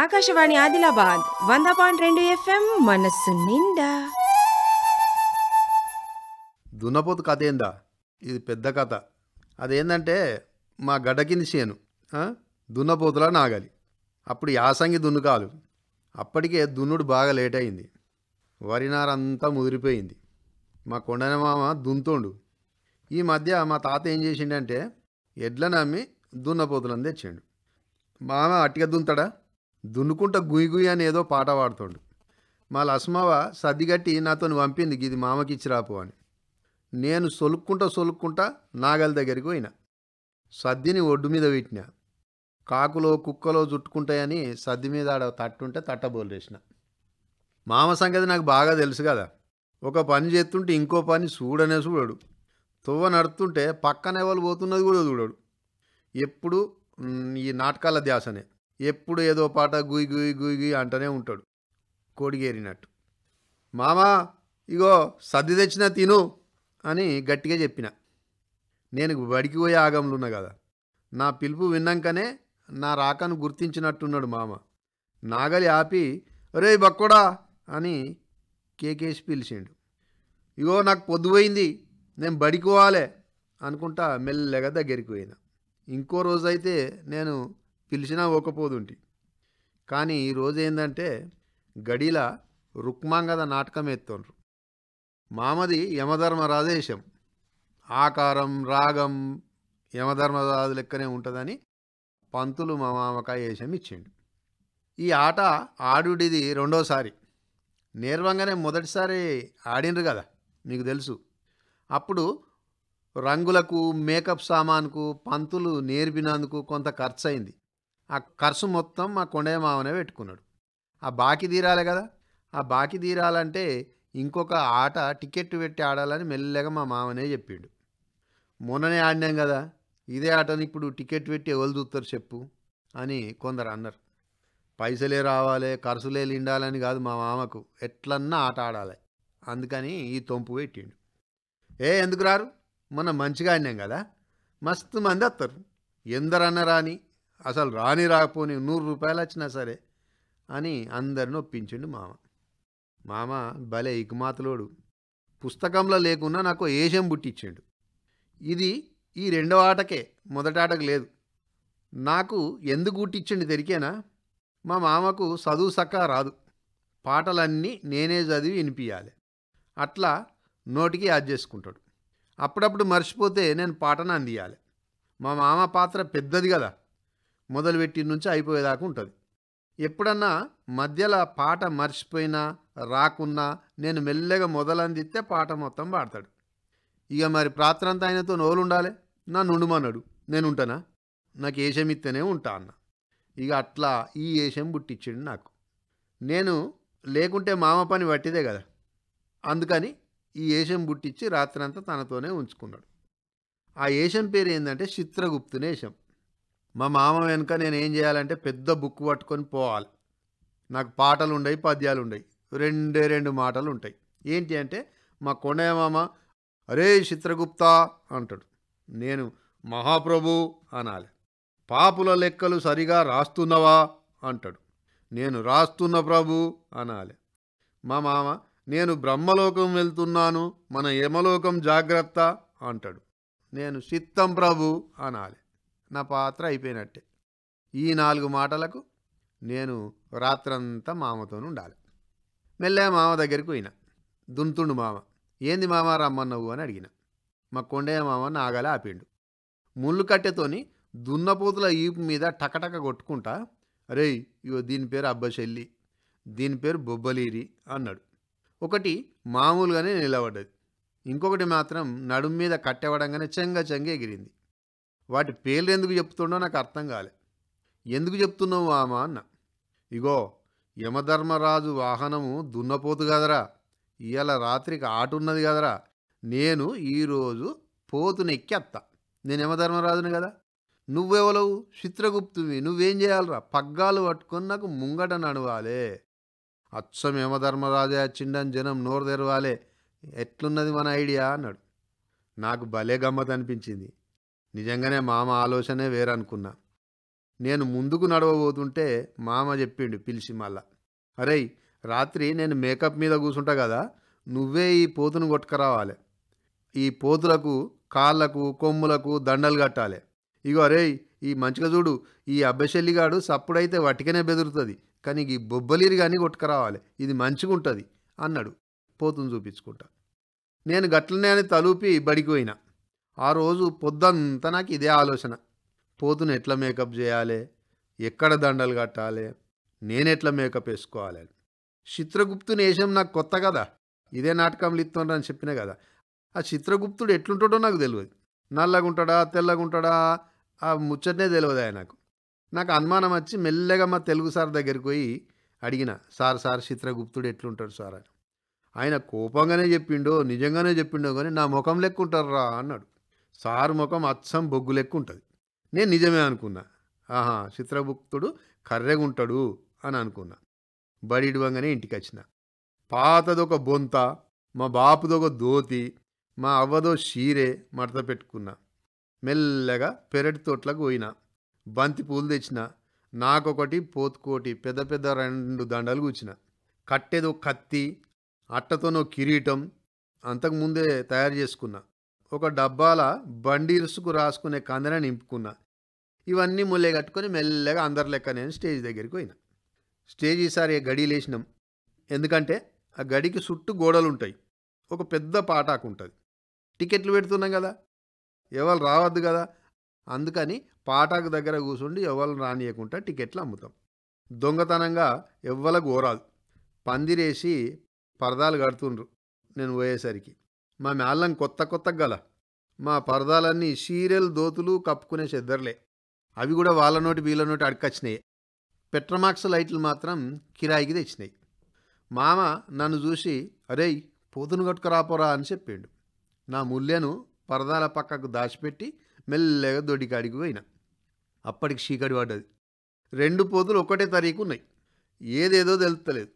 ఆకాశవాణి ఆదిలాబాద్ వంద పాయింట్ రెండు ఎఫ్ఎం మనస్సు నిండా దున్నపోతు కథ ఏందా ఇది పెద్ద కథ అదేంటంటే మా గడ్డ కింది చేను దున్నపోతులా నాగాలి అప్పుడు యాసంగి దున్ను కాదు అప్పటికే దున్నుడు బాగా లేట్ అయింది వరినారంతా ముదిరిపోయింది మా కొండన మామ దున్తోండు ఈ మధ్య మా తాత ఏం చేసిండంటే ఎడ్ల నమ్మి దున్నపోతులను తెచ్చాడు మామ అట్టిగా దున్తాడా దున్నుకుంట గుయ్ గుయ్ అని ఏదో పాట పాడుతుండు మా లస్మావ సర్దిగట్టి నాతో పంపింది ఇది మామకి ఇచ్చిరాపు అని నేను సొలుక్కుంటా సొలుక్కుంటా నాగల దగ్గరికి పోయిన సద్దిని ఒడ్డు మీద పెట్టిన కాకులో కుక్కలో చుట్టుకుంటాయని సద్ది మీద ఆడ తట్టుంటే తట్టబోలేసిన మామ సంగతి నాకు బాగా తెలుసు కదా ఒక పని చేస్తుంటే ఇంకో పని చూడనే చూడడు తువ్వ నడుతుంటే పక్కన ఎవరు పోతున్నది కూడా చూడడు ఎప్పుడు ఈ నాటకాల ధ్యాసనే ఎప్పుడు ఏదో పాట గుయ్ గుయ్ గుయ్ గుయ్ అంటూనే ఉంటాడు కోడిగేరినట్టు మామా ఇగో సర్ది తెచ్చిన తిను అని గట్టిగా చెప్పిన నేను బడికి పోయే ఆగంలో ఉన్నా కదా నా పిలుపు విన్నాకనే నా రాకను గుర్తించినట్టున్నాడు మామ నాగలి ఆపి రే బక్కోడా అని కేకేసి పిలిచిండు ఇగో నాకు పొద్దుపోయింది నేను బడికి పోవాలి అనుకుంటా మెల్లగా దగ్గరికి పోయినా ఇంకో రోజైతే నేను పిలిచినా ఓకపోదుంటి కానీ ఈరోజు ఏందంటే గడిల రుక్మాంగద నాటకం ఎత్తుండ్రు మామది యమధర్మరాజేశం ఆకారం రాగం యమధర్మరాజు లెక్కనే ఉంటుందని పంతులు మా మామకాయ వేషం ఇచ్చిండు ఈ ఆట ఆడుడిది రెండోసారి నేర్వంగానే మొదటిసారి ఆడినరు కదా మీకు తెలుసు అప్పుడు రంగులకు మేకప్ సామాన్కు పంతులు నేర్పినందుకు కొంత ఖర్చు అయింది ఆ ఖర్చు మొత్తం మా కొండయ్య మామనే పెట్టుకున్నాడు ఆ బాకి తీరాలి కదా ఆ బాకి తీరాలంటే ఇంకొక ఆట టికెట్ పెట్టి ఆడాలని మెల్లగా మా మామనే చెప్పిండు మొన్ననే ఆడినాం కదా ఇదే ఆటని ఇప్పుడు టికెట్ పెట్టి ఎవరు చూస్తారు చెప్పు అని కొందరు అన్నారు పైసలే రావాలి ఖర్చులే నిండాలని కాదు మా మామకు ఎట్లన్నా ఆట ఆడాలి అందుకని ఈ తొంపు పెట్టిండు ఏ ఎందుకు రారు మొన్న మంచిగా ఆడినాం కదా మస్తు మంది వస్తారు ఎందరన్నారా అని అసలు రాని రాకపోని నూరు రూపాయలు వచ్చినా సరే అని అందరిని ఒప్పించిండు మామ మామ భలే ఇకుమాతలోడు పుస్తకంలో లేకున్నా నాకు ఏషం పుట్టించిండు ఇది ఈ రెండవ ఆటకే మొదటి ఆటకు లేదు నాకు ఎందుకు గుట్టించండి తెరికేనా మా మామకు చదువు సక్క రాదు పాటలన్నీ నేనే చదివి వినిపించాలి అట్లా నోటికి యాడ్ చేసుకుంటాడు అప్పుడప్పుడు మర్చిపోతే నేను పాటను అందియాలి మా మామ పాత్ర పెద్దది కదా మొదలుపెట్టి నుంచి అయిపోయేదాకా ఉంటుంది ఎప్పుడన్నా మధ్యలో పాట మర్చిపోయినా రాకున్నా నేను మెల్లగా మొదలందిస్తే పాట మొత్తం పాడతాడు ఇక మరి ప్రాత్రంతా ఆయనతో నోలు ఉండాలి నా నుండుమన్నాడు నేను ఉంటానా నాకు ఏషం ఇస్తేనే ఉంటా అన్న ఇక అట్లా ఈ ఏషం పుట్టించాడు నాకు నేను లేకుంటే మామ పని పట్టిదే కదా అందుకని ఈ ఏషం పుట్టించి రాత్రంతా తనతోనే ఉంచుకున్నాడు ఆ ఏషం పేరు ఏంటంటే చిత్రగుప్తునేషం మా మామ వెనుక నేను ఏం చేయాలంటే పెద్ద బుక్ పట్టుకొని పోవాలి నాకు పాటలు ఉండయి పద్యాలు ఉండయి రెండే రెండు మాటలు ఉంటాయి ఏంటి అంటే మా కొండయ్య మామ అరే చిత్రగుప్త అంటాడు నేను మహాప్రభు అనాలి పాపుల లెక్కలు సరిగా రాస్తున్నావా అంటాడు నేను రాస్తున్న ప్రభు అనాలి మా మామ నేను బ్రహ్మలోకం వెళ్తున్నాను మన యమలోకం జాగ్రత్త అంటాడు నేను చిత్తం ప్రభు అనాలి నా పాత్ర అయిపోయినట్టే ఈ నాలుగు మాటలకు నేను రాత్రంతా మామతోనే ఉండాలి మెల్లగా మామ దగ్గరికి పోయినా దుంతుండు మామ ఏంది మామ రమ్మన్నవు అని అడిగిన మా కొండయ్య మామ నాగల ఆపిండు ముళ్ళు కట్టెతోని దున్నపోతుల ఈపు మీద టకటక కొట్టుకుంటా రే ఇగో దీని పేరు అబ్బశల్లి దీని పేరు బొబ్బలీరి అన్నాడు ఒకటి మామూలుగానే నిలబడ్డది ఇంకొకటి మాత్రం నడుము మీద కట్టెవడంగానే చెంగ చెంగ ఎగిరింది వాటి పేర్లు ఎందుకు చెప్తుండో నాకు అర్థం కాలే ఎందుకు చెప్తున్నావు ఆమ అన్న ఇగో యమధర్మరాజు వాహనము దున్నపోతు కదరా ఇవాళ రాత్రికి ఆట ఉన్నది కదరా నేను ఈరోజు పోతునెక్కి అత్త నేను యమధర్మరాజుని కదా నువ్వెవలవు చిత్రగుప్తువి నువ్వేం చేయాలరా పగ్గాలు పట్టుకొని నాకు ముంగట నడవాలే అచ్చం యమధర్మరాజే చిండని జనం నోరు తెరవాలే ఎట్లున్నది మన ఐడియా అన్నాడు నాకు భలే గమ్మత్ అనిపించింది నిజంగానే మామ ఆలోచనే వేరనుకున్నా నేను ముందుకు నడవబోతుంటే మామ చెప్పిండు పిలిచి మళ్ళా అరే రాత్రి నేను మేకప్ మీద కూర్చుంటా కదా నువ్వే ఈ పోతును కొట్టుకురావాలి ఈ పోతులకు కాళ్ళకు కొమ్ములకు దండలు కట్టాలి ఇగో అరే ఈ మంచిగా చూడు ఈ అబ్బశల్లిగాడు సప్పుడైతే వట్టికనే బెదురుతుంది కానీ ఈ బొబ్బలీరు కానీ కొట్టుకురావాలి ఇది మంచిగా ఉంటుంది అన్నాడు పోతుని చూపించుకుంటా నేను గట్లనే అని తలూపి బడికి పోయినా ఆ రోజు పొద్దంతా నాకు ఇదే ఆలోచన పోతుని ఎట్లా మేకప్ చేయాలి ఎక్కడ దండలు కట్టాలి నేనెట్లా మేకప్ అని చిత్రగుప్తుని వేషం నాకు కొత్త కదా ఇదే నాటకంలు ఇస్తుండ్రు అని చెప్పిన కదా ఆ చిత్రగుప్తుడు ఎట్లుంటాడో నాకు తెలియదు నల్లగుంటాడా తెల్లగుంటాడా ఆ ముచ్చటనే తెలియదు ఆయన నాకు నాకు అనుమానం వచ్చి మెల్లగా మా తెలుగు సార్ దగ్గరికి పోయి అడిగిన సార్ సార్ చిత్రగుప్తుడు ఎట్లుంటాడు సార్ అని ఆయన కోపంగానే చెప్పిండో నిజంగానే చెప్పిండో కానీ నా ముఖం లెక్కుంటారా అన్నాడు సారు ముఖం అచ్చం బొగ్గు లెక్క ఉంటుంది నేను నిజమే అనుకున్నా ఆహా చిత్రగుప్తుడు కర్రెగుంటాడు అని అనుకున్నా బడి ఇడవంగానే ఇంటికి వచ్చిన పాతదొక బొంత మా బాపుదొక దోతి మా అవ్వదో షీరే మడత పెట్టుకున్నా మెల్లగా పెరటి తోట్లకు పోయినా బంతి పూలు తెచ్చిన నాకొకటి పోతుకోటి పెద్ద పెద్ద రెండు దండలు కూర్చిన కట్టేదో కత్తి అట్టతోనో కిరీటం అంతకుముందే తయారు చేసుకున్నా ఒక డబ్బాల బండి ఇరుసుకు రాసుకునే కందన నింపుకున్నా ఇవన్నీ ముల్లే కట్టుకొని మెల్లగా అందరి లెక్క నేను స్టేజ్ దగ్గరికి పోయినా స్టేజ్ ఈసారి గడి లేచినాం ఎందుకంటే ఆ గడికి చుట్టూ గోడలు ఉంటాయి ఒక పెద్ద పాటాకు ఉంటుంది టికెట్లు పెడుతున్నాం కదా ఎవరు రావద్దు కదా అందుకని పాటాకు దగ్గర కూర్చుండి ఎవరు రానియకుండా టికెట్లు అమ్ముతాం దొంగతనంగా ఎవ్వలకు ఓరాదు పందిరేసి పరదాలు కడుతుండ్రు నేను పోయేసరికి మా మేళ్ళం కొత్త కొత్త గల మా పరదాలన్నీ సీరియల్ దోతులు కప్పుకునే చెద్దర్లే అవి కూడా వాళ్ళ నోటి వీళ్ళ నోటి అడకొచ్చినాయి పెట్రమాక్స్ లైట్లు మాత్రం కిరాయికి తెచ్చినాయి మామ నన్ను చూసి అరేయ్ పోతును కట్టుకురాపోరా అని చెప్పిండు నా ముల్లెను పరదాల పక్కకు దాచిపెట్టి మెల్లగా కాడికి పోయిన అప్పటికి చీకటి పడ్డది రెండు పోతులు ఒకటే తరీకు ఉన్నాయి ఏదేదో తెలుస్తలేదు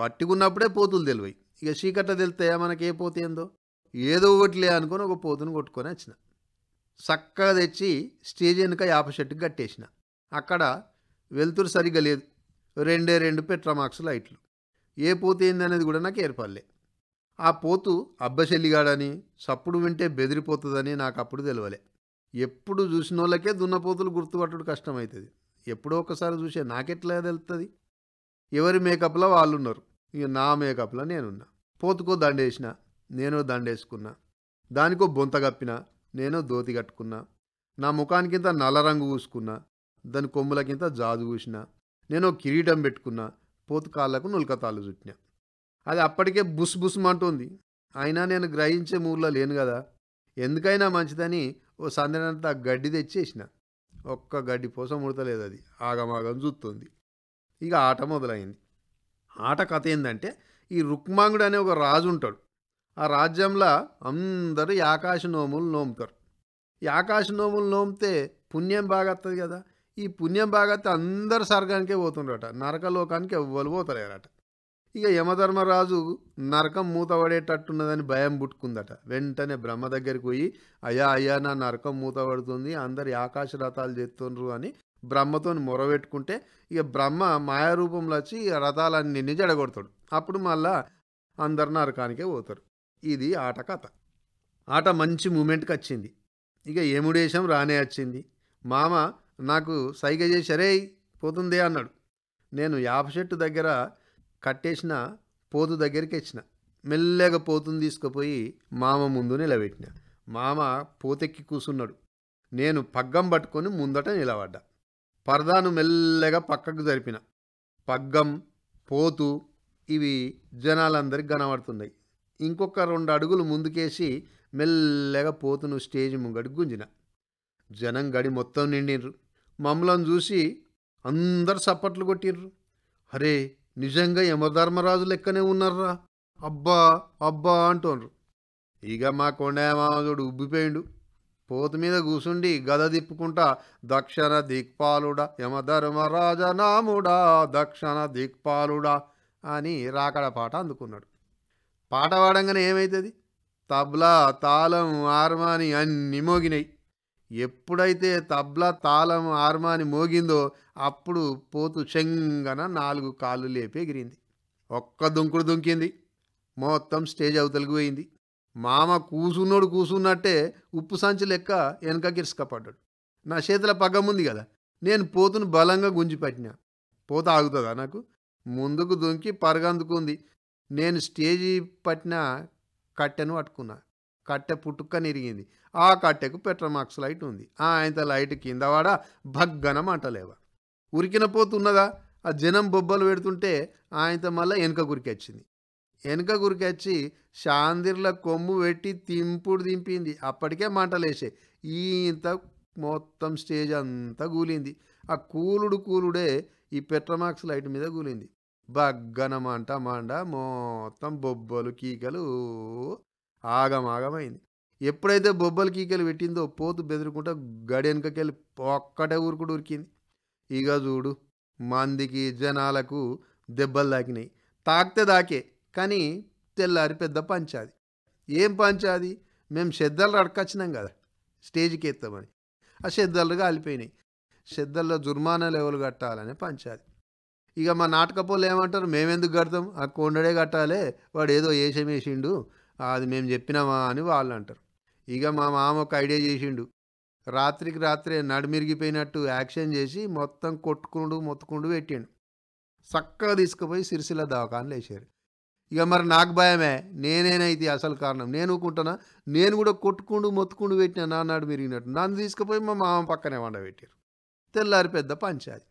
వట్టికున్నప్పుడే పోతులు తెలివాయి ఇక చీకట్ల తెలితే మనకి ఏ పోతే ఏందో ఏదో ఒకటిలే అనుకుని ఒక పోతును కొట్టుకొని వచ్చిన చక్కగా తెచ్చి స్టేజ్ వెనుక యాప చెట్టుకు కట్టేసిన అక్కడ వెలుతురు సరిగ్గా లేదు రెండే రెండు పెట్రామాక్స్ లైట్లు ఏ పోతే ఏందనేది కూడా నాకు ఏర్పడలే ఆ పోతు అబ్బశల్లిగాడని సప్పుడు వింటే బెదిరిపోతుందని నాకు అప్పుడు తెలియలే ఎప్పుడు చూసిన వాళ్ళకే దున్నపోతులు గుర్తుపట్టడం కష్టమవుతుంది ఎప్పుడో ఒకసారి చూసే నాకెట్లా తెలుస్తుంది ఎవరి మేకప్లో వాళ్ళు ఉన్నారు ఇక నా మేకప్లో నేనున్నా పోతుకో దండేసిన నేను దండేసుకున్నా దానికో బొంత కప్పిన నేను దోతి కట్టుకున్నా నా ముఖానికింత నల్ల రంగు పూసుకున్నా దాని కొమ్ములకింత జాజు పూసిన నేను కిరీటం పెట్టుకున్నా పోతు కాళ్ళకు నులకతాళ్ళు చుట్టిన అది అప్పటికే బుస్ బుస్మంటుంది అయినా నేను గ్రహించే మూర్లో లేను కదా ఎందుకైనా మంచిదని ఓ సందనంత గడ్డి తెచ్చేసిన ఒక్క గడ్డి పోసం ముడతలేదు అది ఆగమాగం చూస్తుంది ఇక ఆట మొదలైంది ఆట కథ ఏంటంటే ఈ రుక్మాంగుడు అనే ఒక రాజు ఉంటాడు ఆ రాజ్యంలో అందరూ ఆకాశ నోములు నోముతారు ఈ ఆకాశ నోములు నోమితే పుణ్యం బాగా వస్తుంది కదా ఈ పుణ్యం బాగా అందరు స్వర్గానికే పోతుండట నరకలోకానికి ఎవ్వరు పోతలేరట ఇక యమధర్మరాజు నరకం మూతపడేటట్టున్నదని భయం పుట్టుకుందట వెంటనే బ్రహ్మ దగ్గరికి పోయి అయ్యా అయ్యా నా నరకం మూతపడుతుంది అందరు ఆకాశ రథాలు చేస్తుండ్రు అని బ్రహ్మతో మొరవెట్టుకుంటే ఇక బ్రహ్మ మాయారూపంలో వచ్చి రథాలన్నీ జడగొడతాడు అప్పుడు మళ్ళా అందరు నరకానికే పోతారు ఇది ఆట కథ ఆట మంచి మూమెంట్కి వచ్చింది ఇక ఏముడేశం రానే వచ్చింది మామ నాకు సైగ చేసరే పోతుందే అన్నాడు నేను యాప చెట్టు దగ్గర కట్టేసిన పోతు దగ్గరికి వచ్చిన మెల్లగా పోతుని తీసుకుపోయి మామ ముందు నిలబెట్టిన మామ పోతెక్కి కూసున్నాడు నేను పగ్గం పట్టుకొని ముందట నిలబడ్డా పరదాను మెల్లగా పక్కకు జరిపిన పగ్గం పోతు ఇవి జనాలందరికి కనబడుతున్నాయి ఇంకొక రెండు అడుగులు ముందుకేసి మెల్లగా పోతును స్టేజ్ ముంగడి గుంజిన జనం గడి మొత్తం నిండిర్రు మమ్మలను చూసి అందరు సప్పట్లు కొట్టిర్రు అరే నిజంగా యమధర్మరాజు లెక్కనే ఉన్నర్రా అబ్బా అబ్బా అంటోన్రు ఇక మా కొండ మామగడు ఉబ్బిపోయిండు పోతు మీద కూసుండి గద దిప్పుకుంటా దక్షణ దిక్పాలుడా నాముడా దక్షణ దిక్పాలుడా అని రాకడ పాట అందుకున్నాడు పాట పాడంగానే ఏమవుతుంది తబ్లా తాళం ఆర్మాని అన్ని మోగినాయి ఎప్పుడైతే తబ్లా తాళం ఆర్మాని మోగిందో అప్పుడు పోతు చెంగన నాలుగు కాళ్ళు లేపి ఎగిరింది ఒక్క దుంకుడు దుంకింది మొత్తం స్టేజ్ అవతలకు పోయింది మామ కూసున్నోడు కూసున్నట్టే ఉప్పు సంచి లెక్క వెనక గిరుసుకపడ్డాడు నా చేతిలో పగ్గముంది కదా నేను పోతును బలంగా గుంజిపెట్టినా పోత ఆగుతుందా నాకు ముందుకు దొంకి పరగందుకుంది నేను స్టేజీ పట్టిన కట్టెను పట్టుకున్నా కట్టె పుట్టుక్క నిరిగింది ఆ కట్టెకు పెట్రమాక్స్ లైట్ ఉంది ఆయన లైట్ కింద వాడ భగ్గనం అంటలేవా ఉరికిన పోతున్నదా ఆ జనం బొబ్బలు పెడుతుంటే ఆయనతో మళ్ళీ వెనుక వచ్చింది వెనుక గురికొచ్చి షాందిర్ల కొమ్ము పెట్టి తింపుడు దింపింది అప్పటికే మంటలేసే ఈ ఇంత మొత్తం స్టేజ్ అంతా కూలింది ఆ కూలుడు కూలుడే ఈ పెట్రమాక్స్ లైట్ మీద కూలింది మంట మండ మొత్తం బొబ్బలు కీకలు ఆగమాగమైంది ఎప్పుడైతే బొబ్బలు కీకలు పెట్టిందో పోతు బెదురుకుంటా గడి వెనుకకెళ్ళి ఒక్కటే ఊరుకుడు ఉరికింది ఇక చూడు మందికి జనాలకు దెబ్బలు తాకినాయి తాకితే దాకే కానీ తెల్లారి పెద్ద పంచాది ఏం పంచాది మేము శబ్దాలు అడకొచ్చినాం కదా స్టేజ్కి ఎత్తామని ఆ శబ్దాలు కాలిపోయినాయి శ్రద్ధల్లో జుర్మానాలు లెవెల్ కట్టాలని పంచాది ఇక మా నాటకపోళ్ళు ఏమంటారు మేమెందుకు కడతాం ఆ కొండడే కట్టాలి వాడు ఏదో వేసిండు అది మేము చెప్పినామా అని వాళ్ళు అంటారు ఇక మా మామ ఒక ఐడియా చేసిండు రాత్రికి రాత్రే నడిమిరిగిపోయినట్టు యాక్షన్ చేసి మొత్తం కొట్టుకుండు మొత్తుకుండు పెట్టిండు చక్కగా తీసుకుపోయి సిరిసిల్ల దవాఖాన్లు వేసారు ఇక మరి నాకు భయమే నేనేనైతే అసలు కారణం నేను కుంటున్నా నేను కూడా కొట్టుకుండు మొత్తుకుండు పెట్టిన నాన్నడు మెరిగినట్టు నన్ను తీసుకుపోయి మా మామ పక్కనే వండబెట్టారు తెల్లారి పెద్ద పంచాది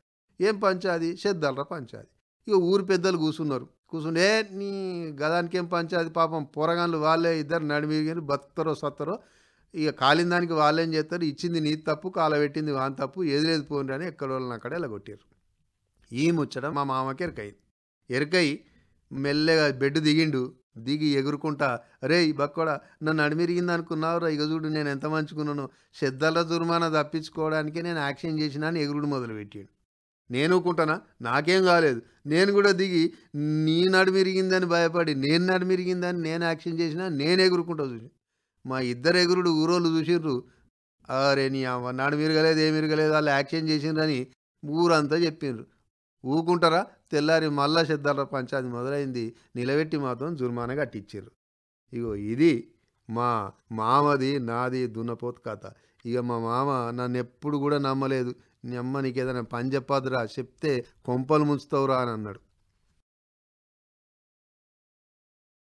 ఏం పంచాది చెద్దలరా పంచాది ఇక ఊరు పెద్దలు కూర్చున్నారు కూర్చునే నీ గదానికి ఏం పంచాది పాపం పొరగాళ్ళు వాళ్ళే ఇద్దరు నడిమిగిన బతుకుతారో సత్తరో ఇక కాలిన దానికి వాళ్ళేం చేస్తారు ఇచ్చింది నీ తప్పు కాలబెట్టింది వాని తప్పు ఎదురేది పోని అని ఎక్కడ వాళ్ళని అక్కడ కొట్టారు ఈ ముచ్చడం మా మామకి ఎరకయింది ఎరకయి మెల్లగా బెడ్ దిగిండు దిగి ఎగురుకుంటా రే బక్కోడా నన్ను అడిమిరిగింది అనుకున్నావురా ఇక చూడు నేను ఎంత మంచుకున్నాను శ్రద్ధల దుర్మాన తప్పించుకోవడానికి నేను యాక్షన్ చేసినా అని ఎగురుడు మొదలుపెట్టాడు నేను ఊకుంటానా నాకేం కాలేదు నేను కూడా దిగి నీ నడిమిరిగిందని భయపడి నేను నడిమిరిగిందని నేను యాక్షన్ చేసినా నేను ఎగురుకుంటా చూసి మా ఇద్దరు ఎగురుడు ఊరోళ్ళు చూసిర్రు అరే నీ అమ్మ నడిమిరగలేదు ఏమిరగలేదు వాళ్ళు యాక్షన్ చేసిండ్రని ఊరంతా చెప్పిండ్రు ఊకుంటారా తెల్లారి మళ్ళా సిద్ధార్థ పంచాది మొదలైంది నిలబెట్టి మాత్రం జుర్మానా కట్టించారు ఇగో ఇది మా మామది నాది దున్నపోతు కథ ఇక మా మామ నన్ను ఎప్పుడు కూడా నమ్మలేదు నీ అమ్మ నీకేదైనా పని చెప్పదురా చెప్తే కొంపలు ముంచుతావురా అని అన్నాడు